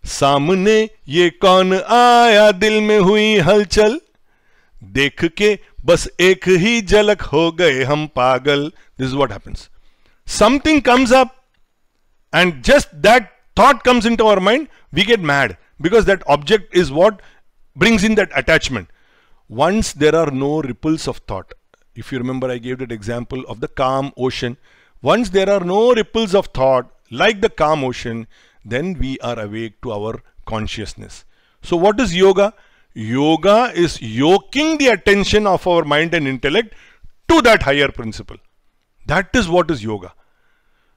सामने ये कौन आया दिल में हुई हलचल देख के बस एक ही झलक हो गए हम पागल this is what happens something comes up and just that thought comes into our mind we get mad because that object is what brings in that attachment once there are no ripples of thought if you remember I gave that example of the calm ocean once there are no ripples of thought like the calm ocean then we are awake to our consciousness. So what is yoga? Yoga is yoking the attention of our mind and intellect to that higher principle. That is what is yoga.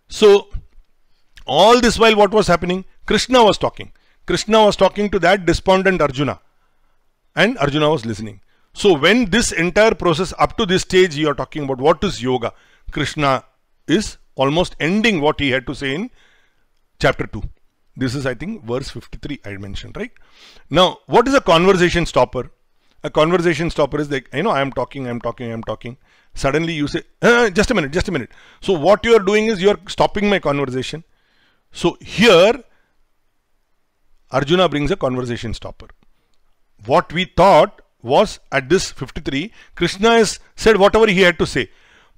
So all this while what was happening? Krishna was talking. Krishna was talking to that despondent Arjuna and Arjuna was listening. So when this entire process up to this stage you are talking about what is yoga, Krishna is almost ending what he had to say in chapter 2. This is, I think, verse 53 I mentioned, right? Now, what is a conversation stopper? A conversation stopper is like, you know, I am talking, I am talking, I am talking. Suddenly you say, uh, just a minute, just a minute. So what you are doing is you are stopping my conversation. So here, Arjuna brings a conversation stopper. What we thought was at this 53, Krishna has said whatever he had to say.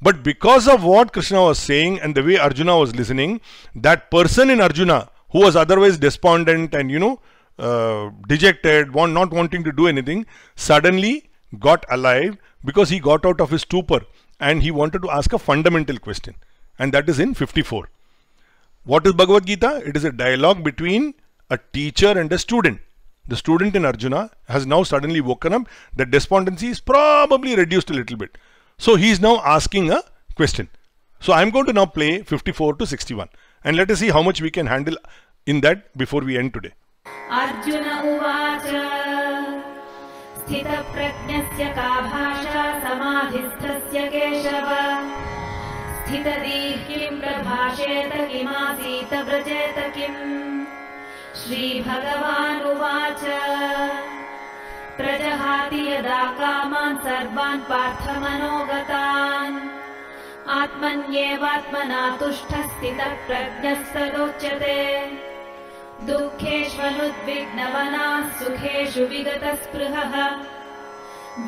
But because of what Krishna was saying and the way Arjuna was listening, that person in Arjuna who was otherwise despondent and you know uh, dejected, want, not wanting to do anything, suddenly got alive because he got out of his stupor and he wanted to ask a fundamental question and that is in 54. What is Bhagavad Gita? It is a dialogue between a teacher and a student. The student in Arjuna has now suddenly woken up. The despondency is probably reduced a little bit. So he is now asking a question. So I'm going to now play 54 to 61 and let us see how much we can handle in that before we end today. Arjuna uvacha sthita prajnasya samadhisthasya keshava प्रजहाति यदा कामान् सर्वान् पार्थमनोगतान् आत्मन्येवात्मनातुष्ठस्तितः प्रज्ञः सदोच्यते दुःखेश्वनुद्विघ्नवनाः सुखेषु विगतस्पृहः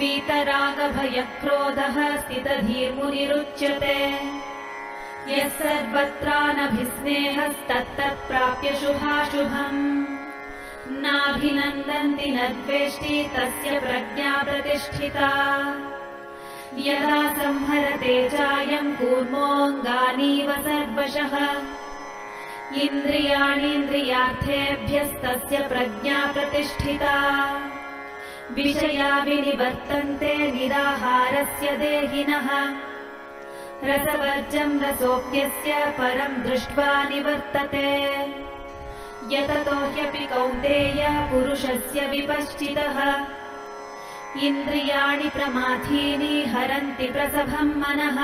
वीतरागभयक्रोधः स्थितधीर्मुनिरुच्यते यः सर्वस्त्रानभिस्नेहस्तत्तत् प्राप्य शुभाशुभम् नाभिनन्दन्ति न द्वेष्टि तस्य प्रज्ञा प्रतिष्ठिता यदा संहरते चायम् कूर्मोऽङ्गानीव सर्वशः इन्द्रियाणीन्द्रियार्थेभ्यस्तस्य प्रज्ञा प्रतिष्ठिता विषया विनिवर्तन्ते निराहारस्य देहिनः रसवर्जम् रसोऽप्यस्य परम् दृष्ट्वा निवर्तते यततो ह्यपि कौन्तेय पुरुषस्य विपश्चितः इन्द्रियाणि प्रमाथीनि हरन्ति प्रसभम् मनः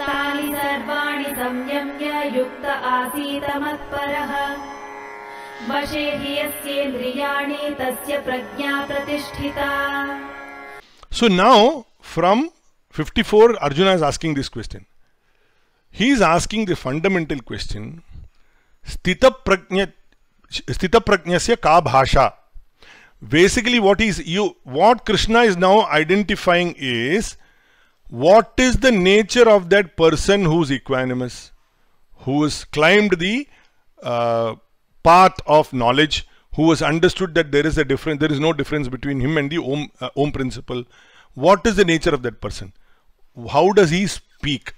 तानि सर्वाणि संयम्य युक्त आसीतमत्परः वशे हि यस्येन्द्रियाणि तस्य प्रज्ञा so now from 54 Arjuna is asking this question. He is asking the fundamental question Sthitaprajna, Sthitaprajnasya ka bhasha? Basically what is you what Krishna is now identifying is what is the nature of that person who is equanimous, who has climbed the uh, path of knowledge, who has understood that there is a difference, there is no difference between him and the Om, uh, Om principle. What is the nature of that person? How does he speak?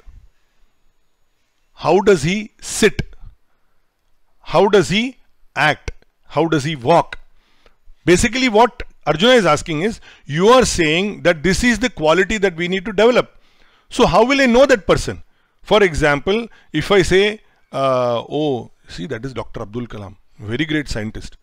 How does he how does he act? How does he walk? Basically what Arjuna is asking is, you are saying that this is the quality that we need to develop. So how will I know that person? For example, if I say, uh, oh, see that is Dr. Abdul Kalam, very great scientist.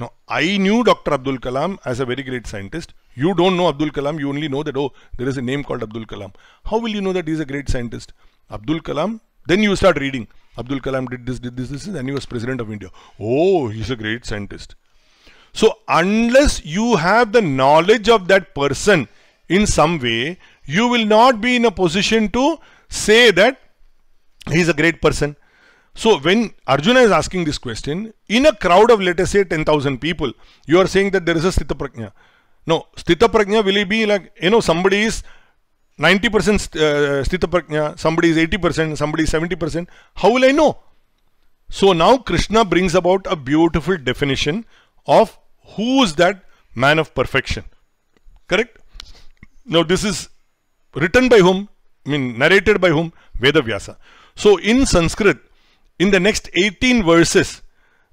Now, I knew Dr. Abdul Kalam as a very great scientist. You don't know Abdul Kalam, you only know that, oh, there is a name called Abdul Kalam. How will you know that he is a great scientist? Abdul Kalam then you start reading. Abdul Kalam did this, did this, this, and he was president of India. Oh, he's a great scientist. So unless you have the knowledge of that person in some way, you will not be in a position to say that he's a great person. So when Arjuna is asking this question, in a crowd of let us say 10,000 people, you are saying that there is a Sthita Prajna. No, Sthita Prajna will be like, you know, somebody is 90% st uh, sthitaprajna, somebody is 80%, somebody is 70%. How will I know? So now Krishna brings about a beautiful definition of who is that man of perfection. Correct? Now this is written by whom? I mean narrated by whom? Vedavyasa. So in Sanskrit, in the next 18 verses,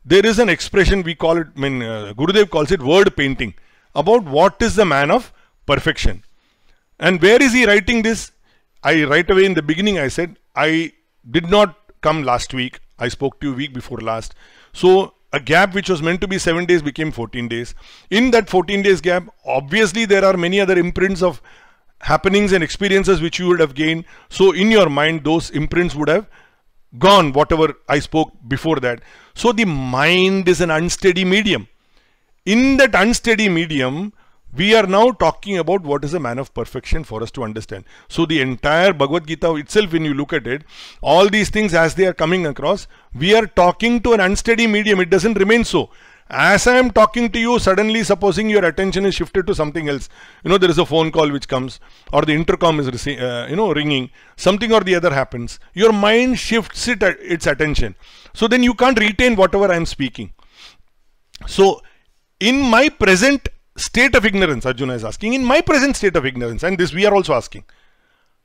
there is an expression we call it, I mean uh, Gurudev calls it word painting about what is the man of perfection. And where is he writing this? I right away in the beginning I said, I did not come last week. I spoke to you week before last. So a gap which was meant to be 7 days became 14 days. In that 14 days gap, obviously there are many other imprints of happenings and experiences which you would have gained. So in your mind, those imprints would have gone, whatever I spoke before that. So the mind is an unsteady medium. In that unsteady medium, we are now talking about what is a man of perfection for us to understand. So the entire Bhagavad Gita itself, when you look at it, all these things as they are coming across, we are talking to an unsteady medium. It doesn't remain so. As I am talking to you, suddenly supposing your attention is shifted to something else. You know, there is a phone call which comes or the intercom is, uh, you know, ringing. Something or the other happens. Your mind shifts it, at uh, its attention. So then you can't retain whatever I am speaking. So in my present state of ignorance, Arjuna is asking, in my present state of ignorance, and this we are also asking,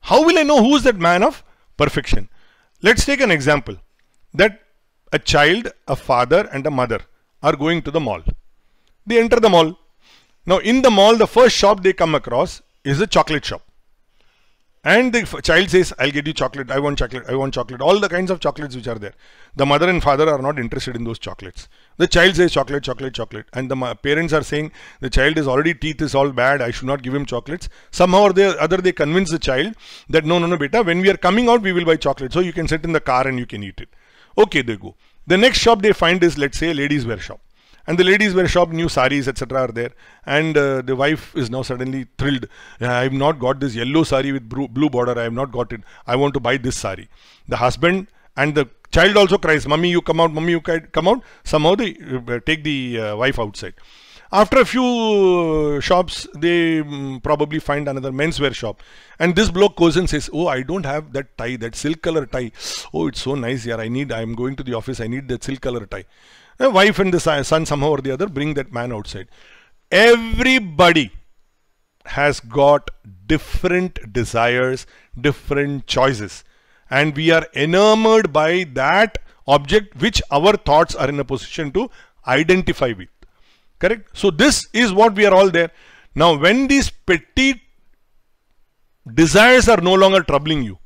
how will I know who is that man of perfection? Let's take an example that a child, a father and a mother are going to the mall. They enter the mall. Now in the mall, the first shop they come across is a chocolate shop. And the child says, I'll get you chocolate, I want chocolate, I want chocolate, all the kinds of chocolates which are there. The mother and father are not interested in those chocolates. The child says chocolate, chocolate, chocolate. And the parents are saying the child is already teeth is all bad. I should not give him chocolates. Somehow or the other they convince the child that no, no, no, beta. When we are coming out, we will buy chocolate. So you can sit in the car and you can eat it. Okay, they go. The next shop they find is let's say a ladies wear shop. And the ladies wear shop, new saris, etc. are there. And uh, the wife is now suddenly thrilled. I have not got this yellow sari with blue border. I have not got it. I want to buy this sari. The husband and the child also cries, Mummy, you come out, Mummy, you come out. Somehow they uh, take the uh, wife outside. After a few uh, shops, they mm, probably find another menswear shop. And this bloke goes and says, oh, I don't have that tie, that silk color tie. Oh, it's so nice here. I need, I'm going to the office. I need that silk color tie. The wife and the son somehow or the other bring that man outside. Everybody has got different desires, different choices and we are enamored by that object which our thoughts are in a position to identify with. Correct? So this is what we are all there. Now when these petty desires are no longer troubling you,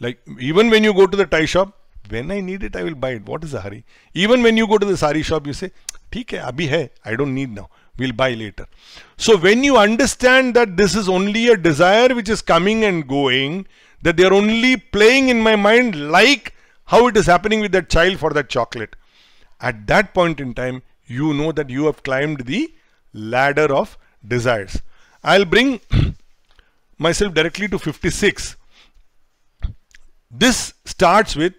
like even when you go to the tie shop, when I need it, I will buy it. What is the hurry? Even when you go to the sari shop, you say, Theek hai, abhi hai, I don't need now. We'll buy later. So when you understand that this is only a desire which is coming and going, that they are only playing in my mind like how it is happening with that child for that chocolate. At that point in time, you know that you have climbed the ladder of desires. I'll bring myself directly to 56. This starts with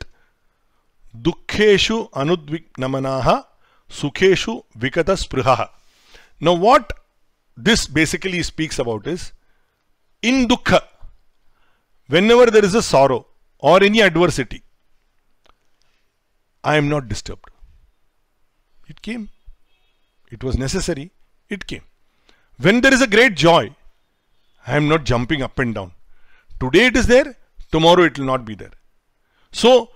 Dukheshu namanaha, Sukheshu Vikata Spruhaha. Now what this basically speaks about is in Dukha whenever there is a sorrow or any adversity, I am not disturbed. It came. It was necessary. It came. When there is a great joy, I am not jumping up and down. Today it is there, tomorrow it will not be there. So,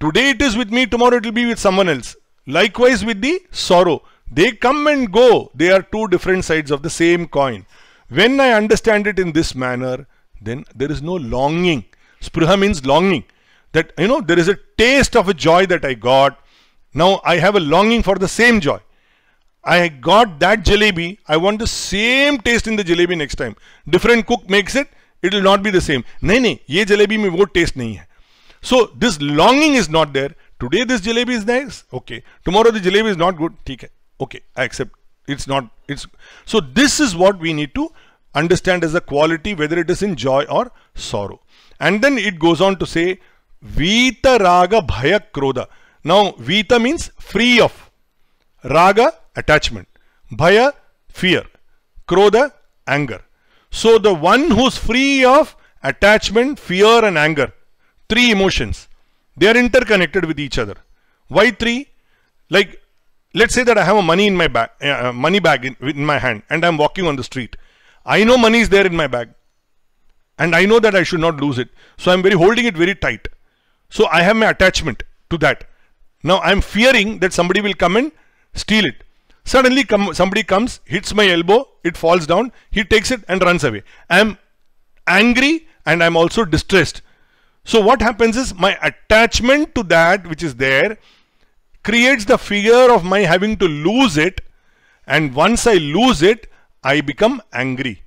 today it is with me, tomorrow it will be with someone else. Likewise with the sorrow. They come and go. They are two different sides of the same coin. When I understand it in this manner, then there is no longing. Spruha means longing. That, you know, there is a taste of a joy that I got. Now I have a longing for the same joy. I got that jalebi. I want the same taste in the jalebi next time. Different cook makes it. It will not be the same. Nay nay. Ye jalebi में वो taste nahi hai. So this longing is not there. Today this jalebi is nice. Okay. Tomorrow the jalebi is not good. Okay. I accept. It's not. It's so this is what we need to understand as a quality whether it is in joy or sorrow. And then it goes on to say Vita Raga Bhaya Krodha. Now Vita means free of. Raga attachment. Bhaya fear. Krodha anger. So the one who's free of attachment, fear and anger. Three emotions. They are interconnected with each other. Why three? Like let's say that I have a money in my bag, uh, uh, money bag in, in my hand and I'm walking on the street. I know money is there in my bag. And I know that I should not lose it. So I'm very holding it very tight. So I have my attachment to that. Now I'm fearing that somebody will come and steal it. Suddenly come, somebody comes, hits my elbow, it falls down, he takes it and runs away. I'm angry and I'm also distressed. So what happens is my attachment to that which is there creates the fear of my having to lose it. And once I lose it, I become angry.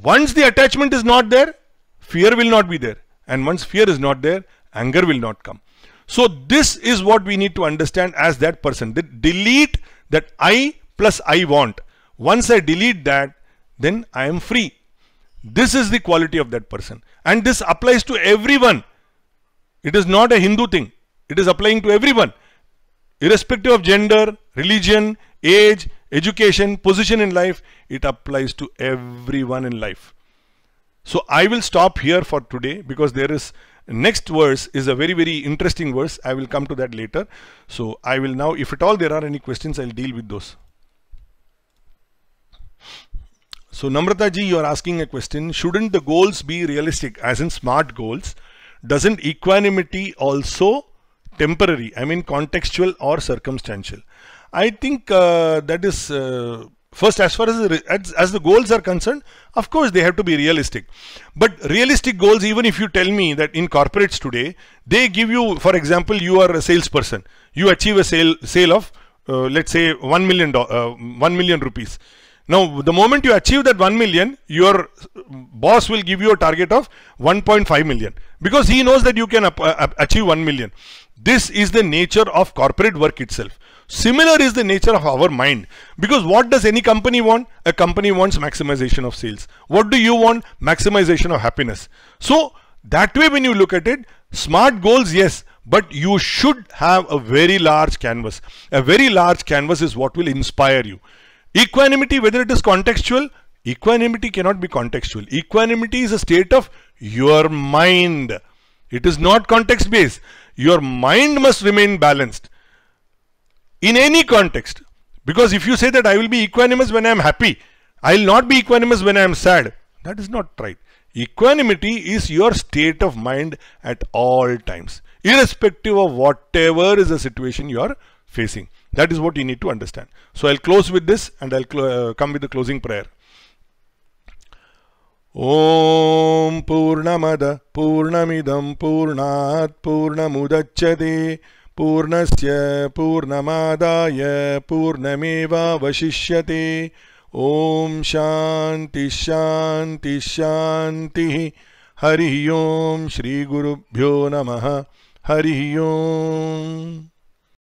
Once the attachment is not there, fear will not be there. And once fear is not there, anger will not come. So this is what we need to understand as that person. The delete that I plus I want. Once I delete that, then I am free. This is the quality of that person. And this applies to everyone. It is not a Hindu thing. It is applying to everyone. Irrespective of gender, religion, age, education, position in life, it applies to everyone in life. So I will stop here for today because there is next verse is a very, very interesting verse. I will come to that later. So I will now, if at all there are any questions, I'll deal with those. So Namrata ji, you are asking a question. Shouldn't the goals be realistic as in smart goals? Doesn't equanimity also temporary? I mean contextual or circumstantial? I think uh, that is uh, first as far as the, as, as, the goals are concerned, of course they have to be realistic. But realistic goals, even if you tell me that in corporates today, they give you, for example, you are a salesperson, you achieve a sale sale of uh, let's say 1 million, uh, 1 million rupees. Now, the moment you achieve that 1 million, your boss will give you a target of 1.5 million because he knows that you can uh, achieve 1 million. This is the nature of corporate work itself. Similar is the nature of our mind. Because what does any company want? A company wants maximization of sales. What do you want? Maximization of happiness. So that way when you look at it, smart goals, yes, but you should have a very large canvas. A very large canvas is what will inspire you. Equanimity, whether it is contextual, equanimity cannot be contextual. Equanimity is a state of your mind. It is not context based. Your mind must remain balanced in any context. Because if you say that I will be equanimous when I am happy, I will not be equanimous when I am sad. That is not right. Equanimity is your state of mind at all times, irrespective of whatever is the situation you are facing. That is what you need to understand. So I'll close with this and I'll uh, come with the closing prayer. ॐ पूर्णमद पूर्णमिदं पूर्णात् पूर्णमुदच्छते पूर्णस्य पूर्णमादाय पूर्णमेवावशिष्यते ॐ शांति शांति शान्तिः हरिः ओं श्रीगुरुभ्यो नमः हरि ओम